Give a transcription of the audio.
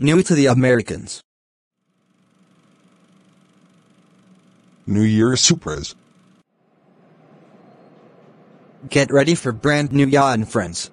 new to the Americans. New Year Supras. Get ready for brand new yawn, friends.